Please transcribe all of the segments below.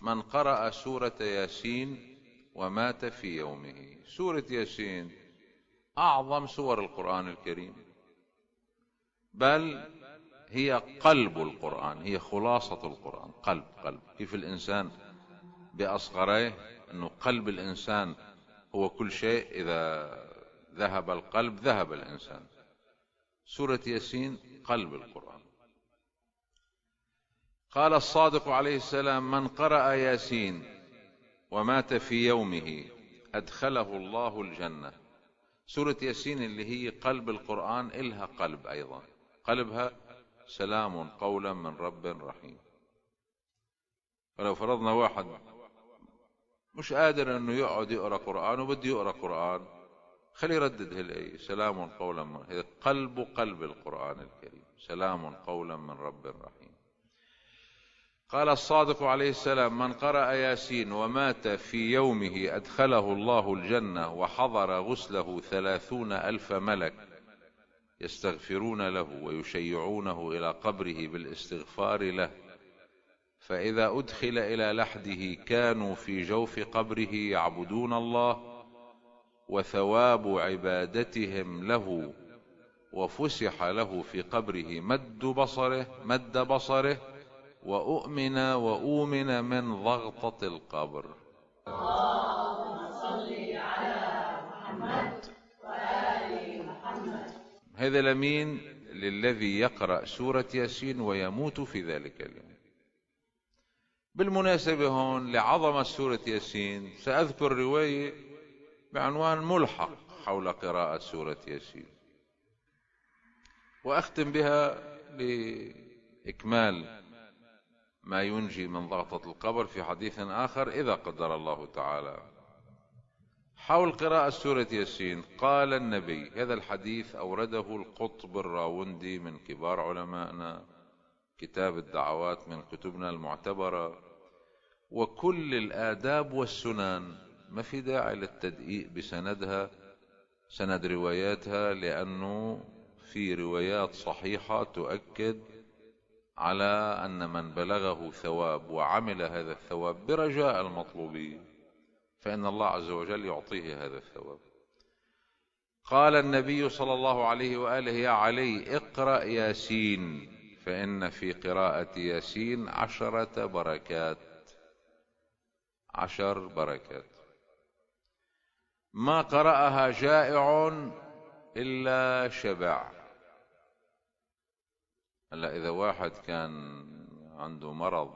من قرأ سورة ياسين ومات في يومه سورة ياسين أعظم سور القرآن الكريم بل هي قلب القرآن هي خلاصة القرآن قلب قلب كيف الإنسان بأصغريه أنه قلب الإنسان هو كل شيء إذا ذهب القلب ذهب الإنسان سورة ياسين قلب القرآن قال الصادق عليه السلام من قرأ ياسين ومات في يومه أدخله الله الجنة سورة ياسين اللي هي قلب القرآن إلها قلب أيضا قلبها سلام قولا من رب رحيم فلو فرضنا واحد مش قادر انه يقعد يقرا قران وبده يقرا قران خليه يردد هالايه سلام قولا من قلب قلب القران الكريم سلام قولا من رب رحيم قال الصادق عليه السلام من قرأ ياسين ومات في يومه أدخله الله الجنة وحضر غسله ثلاثون ألف ملك يستغفرون له ويشيعونه إلى قبره بالاستغفار له فإذا أدخل إلى لحده كانوا في جوف قبره يعبدون الله وثواب عبادتهم له وفسح له في قبره مد بصره مد بصره وأؤمن وأؤمن من ضغطة القبر اللهم صل على محمد وآل محمد هذا لمين للذي يقرأ سورة ياسين ويموت في ذلك اليوم بالمناسبة هون لعظمة سورة ياسين سأذكر رواية بعنوان ملحق حول قراءة سورة ياسين وأختم بها لإكمال ما ينجي من ضغطة القبر في حديث آخر إذا قدر الله تعالى حول قراءة سورة ياسين قال النبي هذا الحديث أورده القطب الراوندي من كبار علمائنا كتاب الدعوات من كتبنا المعتبرة وكل الآداب والسنن ما في داعي للتدقيق بسندها سند رواياتها لأنه في روايات صحيحة تؤكد على أن من بلغه ثواب وعمل هذا الثواب برجاء المطلوب فإن الله عز وجل يعطيه هذا الثواب قال النبي صلى الله عليه وآله يا علي اقرأ ياسين فإن في قراءة ياسين عشرة بركات عشر بركات ما قرأها جائع إلا شبع هلا إذا واحد كان عنده مرض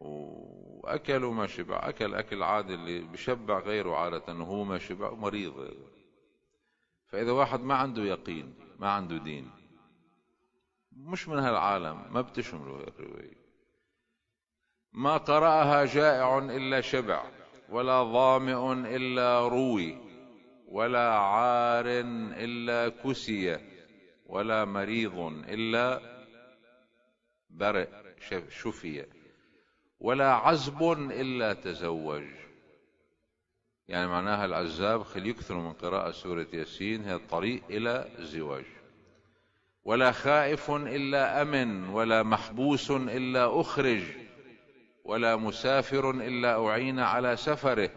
وأكل وما شبع أكل أكل عادي اللي بشبع غيره عادة وهو ما شبع مريض فإذا واحد ما عنده يقين ما عنده دين مش من هالعالم ما بتشمله الرواية ما قرأها جائع إلا شبع ولا ظامئ إلا روي ولا عار إلا كسي ولا مريض إلا برئ شفي ولا عزب إلا تزوج يعني معناها العزاب خلي يكثر من قراءة سورة ياسين هي الطريق إلى الزواج ولا خائف إلا أمن ولا محبوس إلا أخرج ولا مسافر إلا أعين على سفره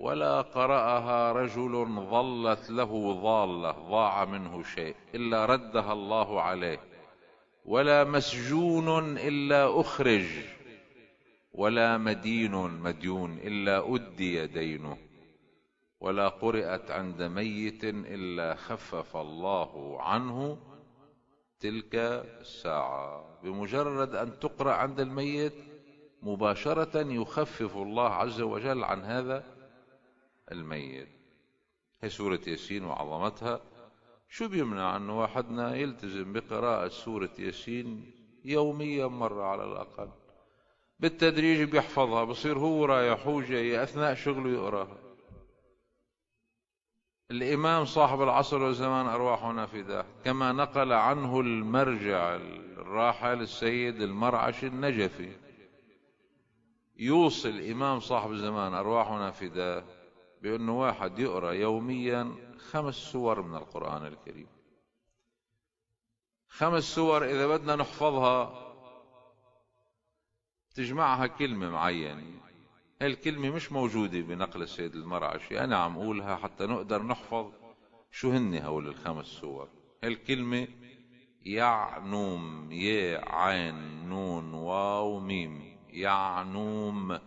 ولا قرأها رجل ظلت له ضالة ضاع منه شيء إلا ردها الله عليه ولا مسجون إلا أخرج ولا مدين مديون إلا أدي دينه ولا قرأت عند ميت إلا خفف الله عنه تلك الساعة بمجرد أن تقرأ عند الميت مباشرة يخفف الله عز وجل عن هذا الميت هي سورة ياسين وعظمتها شو بيمنع أن واحدنا يلتزم بقراءة سورة ياسين يوميا مرة على الأقل بالتدريج بيحفظها بصير هو رايح هو جاي أثناء شغله يقراها الإمام صاحب العصر والزمان أرواحنا فداه كما نقل عنه المرجع الراحل السيد المرعش النجفي يوصي الإمام صاحب الزمان أرواحنا فداه بأنه واحد يقرأ يوميا خمس سور من القرآن الكريم خمس سور إذا بدنا نحفظها تجمعها كلمة معينة الكلمة مش موجودة بنقل السيد المرعشي أنا عم أقولها حتى نقدر نحفظ شو هن هول الخمس سور الكلمة نوم يا عين نون واو ميم يع نوم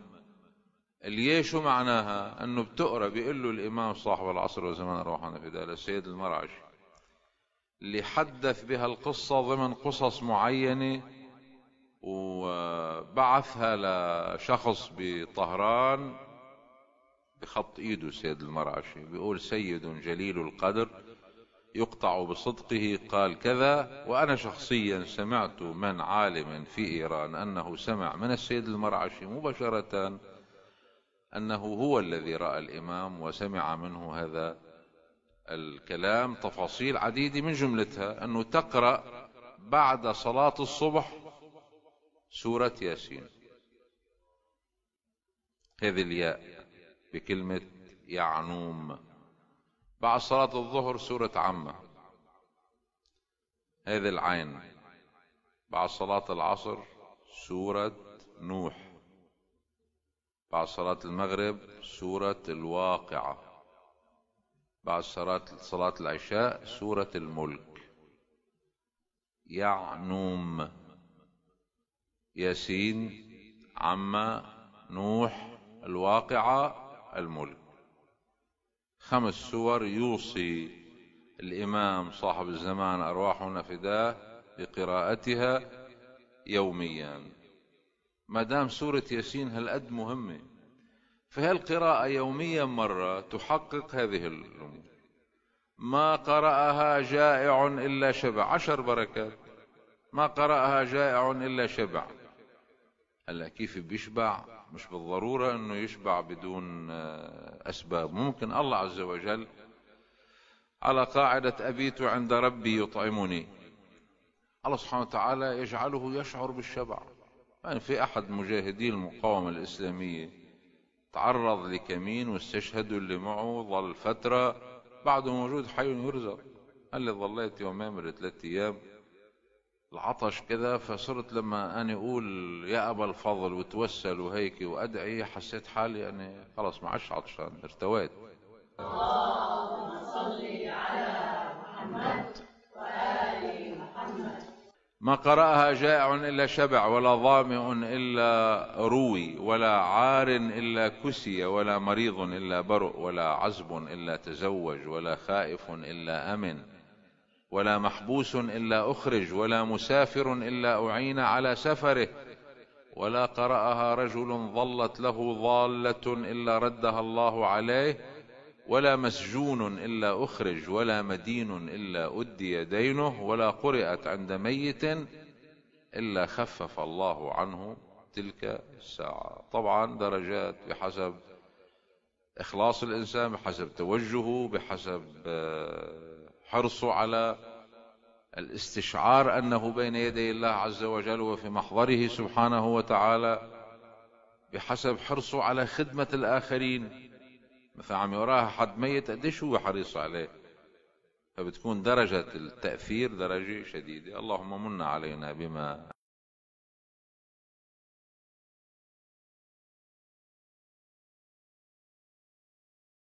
الياء شو معناها انه بتقرا بيقول له الامام صاحب العصر وزمان روحنا دار السيد المرعشي اللي حدث بها القصة ضمن قصص معينة وبعثها لشخص بطهران بخط ايده سيد المرعشي بيقول سيد جليل القدر يقطع بصدقه قال كذا وأنا شخصيا سمعت من عالم في إيران أنه سمع من السيد المرعشي مباشرة أنه هو الذي رأى الإمام وسمع منه هذا الكلام تفاصيل عديدة من جملتها أنه تقرأ بعد صلاة الصبح سورة ياسين هذه الياء بكلمة يعنوم بعد صلاة الظهر سورة عمة هذه العين بعد صلاة العصر سورة نوح بعد صلاة المغرب سورة الواقعة بعد صلاة صلاة العشاء سورة الملك يعنوم ياسين عم نوح الواقعة الملك خمس سور يوصي الإمام صاحب الزمان أرواحنا فداه بقراءتها يوميا ما دام سورة ياسين هالقد مهمة فهالقراءة يوميا مرة تحقق هذه الأمور ما قرأها جائع إلا شبع عشر بركات ما قرأها جائع إلا شبع هلا كيف بيشبع مش بالضرورة أنه يشبع بدون آه، أسباب ممكن الله عز وجل على قاعدة أبيت عند ربي يطعمني الله سبحانه وتعالى يجعله يشعر بالشبع يعني في أحد مجاهدي المقاومة الإسلامية تعرض لكمين واستشهدوا اللي معه ظل فترة بعده موجود حي يرزق قال لي ظليت يومين ولا ثلاث أيام العطش كذا فصرت لما أنا أقول يا أبا الفضل وتوسل وهيك وأدعي حسيت حالي اني خلص ما عادش عطشان ارتويت اللهم صل على محمد ما قرأها جائع إلا شبع ولا ظامئ إلا روي ولا عار إلا كسي ولا مريض إلا برؤ ولا عزب إلا تزوج ولا خائف إلا أمن ولا محبوس إلا أخرج ولا مسافر إلا أعين على سفره ولا قرأها رجل ظلت له ضالة إلا ردها الله عليه ولا مسجون إلا أخرج ولا مدين إلا أدي دينه ولا قرئت عند ميت إلا خفف الله عنه تلك الساعة طبعا درجات بحسب إخلاص الإنسان بحسب توجهه بحسب آه، حرصه على الاستشعار أنه بين يدي الله عز وجل وفي محضره سبحانه وتعالى بحسب حرصه على خدمة الآخرين مثلا عم يراها حد ميت قديش هو حريص عليه فبتكون درجة التأثير درجة شديدة اللهم من علينا بما